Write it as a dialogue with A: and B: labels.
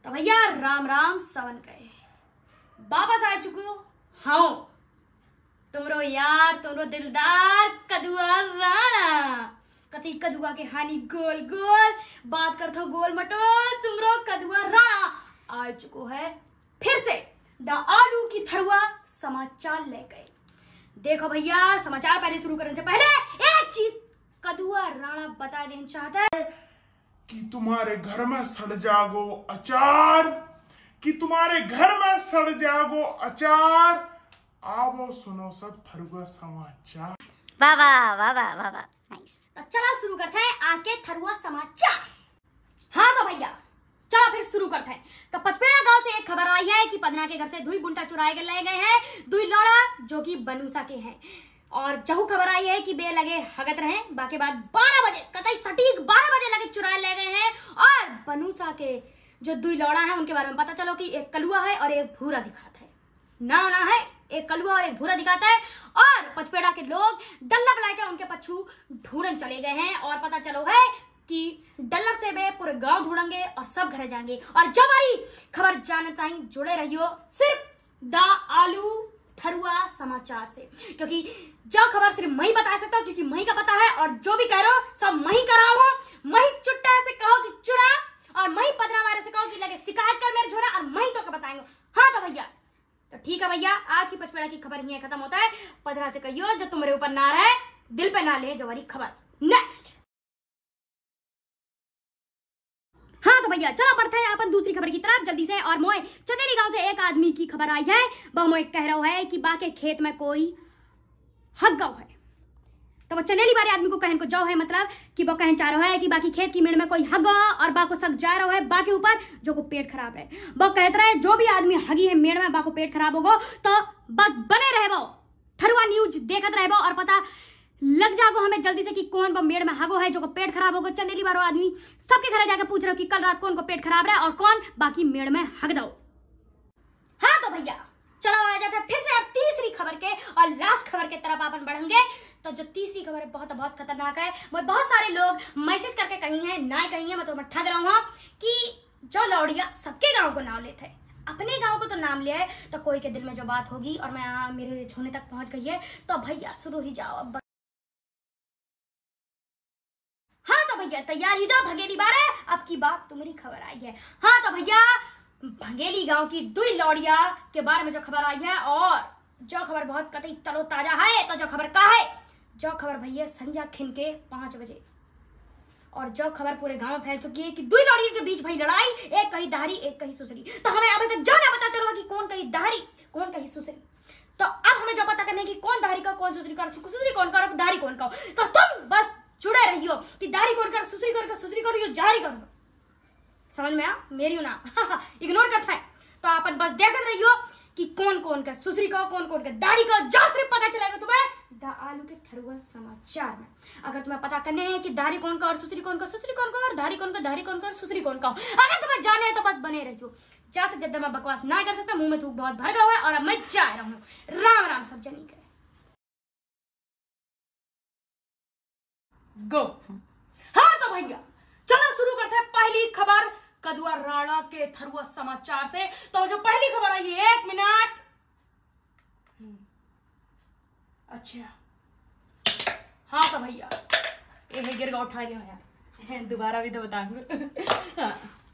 A: तो भैया राम राम सवन कहे वापस आ चुके हो हाँ तुमरो यार तुमरो दिलदार कदुआ राणा कति कदुआ के हानी गोल गोल बात कर था गोल मटोल तुमरो कदुआ राणा आ चुको है फिर से द आलू की थरुआ समाचार ले गए देखो भैया समाचार पहले शुरू करने से पहले एक चीज कदुआ राणा बता देना चाहता है कि तुम्हारे घर में सड़ जागो अचार कि तुम्हारे घर में सड़ जागो अचार आवो सुनो सब थरुआ समाचार वाह वाह वाह वाह वाह नाइस तो चलो शुरू करते हैं आके थरुआ समाचार हाँ तो भैया चलो फिर शुरू करते हैं तो पचपेड़ा गांव से एक खबर आई है कि पदना के घर से दुई गुंटा चुराए गए गए हैं दुई लौड़ा जो कि बनूसा के हैं और चहु खबर आई है कि बे लगे हगत रहे बाकी बाद बारह बजे कतई सटीक बारह बजे लगे चुराए ले गए हैं और बनूसा के जो दुई लौड़ा है उनके बारे में पता चलो कि एक कलुआ है और एक भूरा दिखाता है ना ना है एक कलुआ और एक भूरा दिखाता है और पचपेड़ा के लोग डल्लब लाके उनके पच्छू ढूंढन चले गए हैं और पता चलो है कि डल्लब से वे पूरे गांव ढूंढेंगे और सब घर जाएंगे और जब हमारी खबर जानता ही जुड़े रहियो सिर्फ द आलू हरुआ समाचार से क्योंकि जो खबर सिर्फ मैं बता सकता हूँ क्योंकि मैं का पता है और जो भी कह रहा हो सब मैं करा रहा हूँ मैं चुट्टा से कहो कि चुरा और मैं पदरावारे से कहो कि लगे शिकायत कर मेरे झोरा और मैं तो बताएंगे हाँ तो भैया तो ठीक है भैया आज की पचपेड़ा की खबर यही खत्म होता है पदरा से कहियो जो तुम्हारे ऊपर ना रहे दिल पे ना ले जो वाली खबर नेक्स्ट गया चलो बढ़ते हैं अपन दूसरी खबर की तरफ जल्दी से और मोए चंदेरी गांव से एक आदमी की खबर आई है वह मोए कह रहा है कि बाके खेत में कोई हक गौ है तो वो चंदेली वाले आदमी को कहन को जाओ है मतलब कि वो कहन चाह रहा है कि बाकी खेत की मेड़ में कोई हग और बा को सक जा रहा है बा के ऊपर जो को पेट खराब रहे वो कहते रहे जो भी आदमी हगी है मेड़ में बा को पेट खराब होगा तो बस बने रहे थरुआ न्यूज देखते रहे और पता लग जागो हमें जल्दी से कि कौन वो मेड़ में हागो है जो को पेट खराब होगा चंदेली बारो आदमी सबके घर जाकर पूछ रहे हो कि कल रात कौन को पेट खराब रहा और कौन बाकी मेड़ में हग दो हाँ तो भैया चलो आ जाते हैं फिर से अब तीसरी खबर के और लास्ट खबर के तरफ अपन बढ़ेंगे तो जो तीसरी खबर है बहुत बहुत खतरनाक है वो बहुत सारे लोग मैसेज करके कही है ना कही है मैं तो मैं ठग रहा हूँ कि जो लौड़िया सबके गाँव को नाम लेते हैं अपने गांव को तो नाम लिया है तो कोई के दिल में जो बात होगी और मैं मेरे छूने तक पहुंच गई है तो भैया शुरू ही जाओ अब भैया तैयार ही जाओ भगेली बारे अब की बात तुम्हारी तो खबर आई है हाँ तो भैया भगेली गांव की दुई लौड़िया के बारे में जो खबर आई है और जो खबर बहुत कतई तरो ताजा है तो जो खबर कहा है जो खबर भैया संजय के पांच बजे और जो खबर पूरे गांव में फैल चुकी है कि दुई लौड़ियों के बीच भाई लड़ाई एक कही दहरी एक कही सुसरी तो हमें अभी तक जो ना पता चलो कि कौन कही दहरी कौन कही सुसरी तो अब हमें जो पता करने की कौन धारी का कौन सुसरी का सुसरी कौन का और धारी कौन का तो जारी कर कर सुसरी कर कर सुसरी कर यो जारी कर समझ में आ मेरी ना इग्नोर करता है तो अपन बस देख रही हो कि कौन कौन का सुसरी का कौन कौन का दारी का जो सिर्फ पता चलेगा तुम्हें द आलू के थरुआ समाचार में अगर तुम्हें पता करने हैं कि दारी कौन का और सुसरी कौन का सुसरी कौन का और दारी कौन का दारी कौन का और सुसरी कौन का अगर तुम्हें जाने हैं तो बस बने रहियो जहाँ से जब मैं बकवास ना कर सकता मुंह में थूक बहुत भर गया हुआ है और अब मैं जा रहा हूँ राम राम सब जनी करे गो भैया चलो शुरू करते हैं पहली खबर कदुआ राणा के थरुआ समाचार से तो जो पहली खबर आई है एक मिनट हम्म। अच्छा हाँ तो भैया ये गिर उठा लिया दोबारा भी तो बता हाँ